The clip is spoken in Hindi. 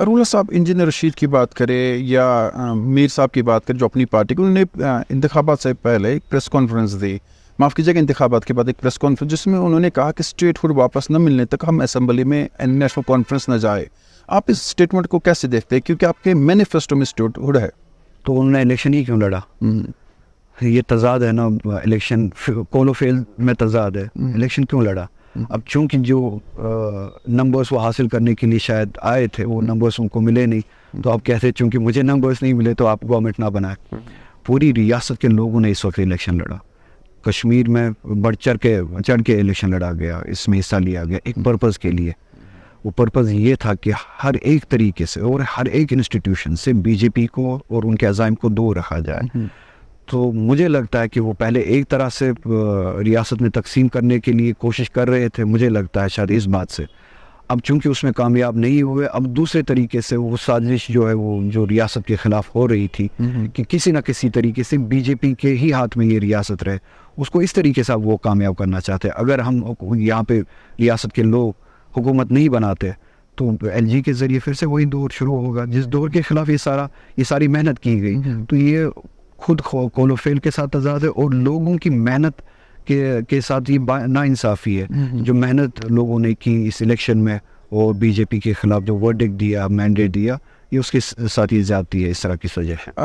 अरूला साहब इंजीनियर रशीद की बात करें या मीर साहब की बात करें जो अपनी पार्टी की उन्होंने इंतबात से पहले एक प्रेस कॉन्फ्रेंस दी माफ़ कीजिएगा इंतबात के बाद एक प्रेस कॉन्फ्रेंस जिसमें उन्होंने कहा कि स्टेट हुड वापस न मिलने तक हम असम्बली में नेशनल कॉन्फ्रेंस न जाए आप इस स्टेटमेंट को कैसे देखते हैं क्योंकि आपके मैनिफेस्टो में स्टेट हुड है तो उन्होंने इलेक्शन ही क्यों लड़ा हम्म। ये तजाद है ना इलेक्शन कोलोफेल फेल में तजाद है हम्म। इलेक्शन क्यों लड़ा अब चूंकि जो नंबर्स वो हासिल करने के लिए शायद आए थे वो नंबर्स उनको मिले नहीं तो आप कहते चूंकि मुझे नंबर्स नहीं मिले तो आप गवर्नमेंट ना बनाए पूरी रियासत के लोगों ने इस वक्त इलेक्शन लड़ा कश्मीर में बढ़ चढ़ के चढ़ के इलेक्शन लड़ा गया इसमें हिस्सा लिया गया एक पर्पज़ के लिए वो पर्पज़ ये था कि हर एक तरीके से और हर एक इंस्टीट्यूशन से बीजेपी को और उनके अजाइम को दूर रखा जाए तो मुझे लगता है कि वो पहले एक तरह से रियासत में तकसीम करने के लिए कोशिश कर रहे थे मुझे लगता है शायद इस बात से अब चूंकि उसमें कामयाब नहीं हुए अब दूसरे तरीके से वो साजिश जो है वो जो रियासत के ख़िलाफ़ हो रही थी कि किसी ना किसी तरीके से बीजेपी के ही हाथ में ये रियासत रहे उसको इस तरीके से वो कामयाब करना चाहते हैं अगर हम यहाँ पे रियासत के लोग हुकूमत नहीं बनाते तो एल के ज़रिए फिर से वही दौर शुरू होगा जिस दौर के ख़िलाफ़ ये सारा ये सारी मेहनत की गई तो ये खुद कोलोफेल के साथ आजाद है और लोगों की मेहनत के के साथ ये नाानसाफ़ी है हम्म, हम्म। जो मेहनत लोगों ने की इस इलेक्शन में और बीजेपी के खिलाफ जो वर्डिक दिया मैंडेट दिया ये उसके साथ ही ज्यादती है इस तरह की वजह है